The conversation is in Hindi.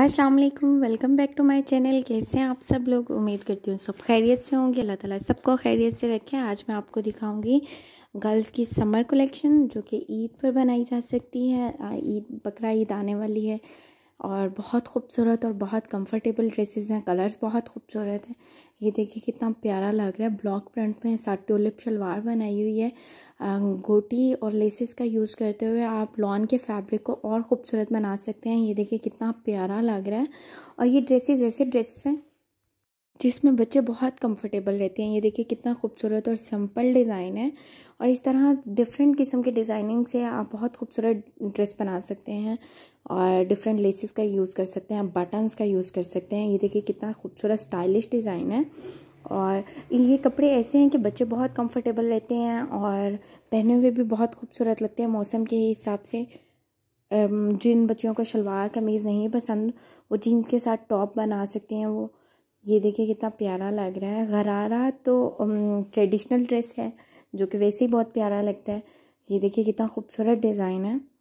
अस्सलाम वालेकुम welcome back to my channel कैसे हैं आप सब लोग उम्मीद करती हूँ सब खैरियत से होंगे अल्लाह ताला सबको खैरियत से रखें आज मैं आपको दिखाऊंगी गर्ल्स की समर कलेक्शन जो कि ईद पर बनाई जा सकती है ईद बकरा ईद आने वाली है और बहुत खूबसूरत और बहुत कंफर्टेबल ड्रेसेस हैं कलर्स बहुत खूबसूरत हैं ये देखिए कितना प्यारा लग रहा है ब्लॉक प्रिंट में सा ट्यूलिप शलवार बनाई हुई है गोटी और लेसेस का यूज़ करते हुए आप लॉन के फैब्रिक को और ख़ूबसूरत बना सकते हैं ये देखिए कितना प्यारा लग रहा है और ये ड्रेसेस ऐसे ड्रेसेस हैं जिसमें बच्चे बहुत कंफर्टेबल रहते हैं ये देखिए कितना खूबसूरत और सिंपल डिज़ाइन है और इस तरह डिफरेंट किस्म के डिज़ाइनिंग से आप बहुत खूबसूरत ड्रेस बना सकते हैं और डिफरेंट लेसेस का यूज़ कर सकते हैं बटन्स का यूज़ कर सकते हैं ये देखिए कितना खूबसूरत स्टाइलिश डिज़ाइन है और ये कपड़े ऐसे हैं कि बच्चे बहुत कम्फर्टेबल रहते हैं और पहने हुए भी बहुत खूबसूरत लगते हैं मौसम के हिसाब से जिन बच्चियों को शलवार कमीज़ नहीं पसंद वो जीन्स के साथ टॉप बना सकते हैं वो ये देखिए कितना प्यारा लग रहा है घरारा तो ट्रेडिशनल ड्रेस है जो कि वैसे ही बहुत प्यारा लगता है ये देखिए कितना खूबसूरत डिज़ाइन है